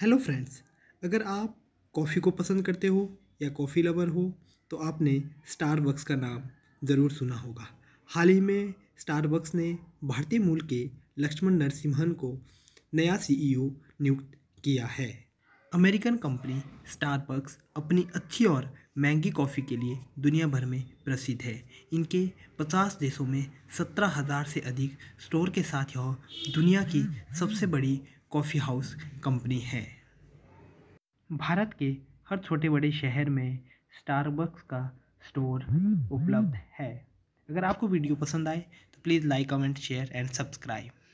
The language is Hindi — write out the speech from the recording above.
हेलो फ्रेंड्स अगर आप कॉफ़ी को पसंद करते हो या कॉफ़ी लवर हो तो आपने स्टारबक्स का नाम ज़रूर सुना होगा हाल ही में स्टारबक्स ने भारतीय मूल के लक्ष्मण नरसिम्हन को नया सीईओ e नियुक्त किया है अमेरिकन कंपनी स्टारबक्स अपनी अच्छी और महंगी कॉफ़ी के लिए दुनिया भर में प्रसिद्ध है इनके 50 देशों में सत्रह हज़ार से अधिक स्टोर के साथ यह दुनिया की सबसे बड़ी कॉफ़ी हाउस कंपनी है भारत के हर छोटे बड़े शहर में स्टारबक्स का स्टोर उपलब्ध है अगर आपको वीडियो पसंद आए तो please like comment share and subscribe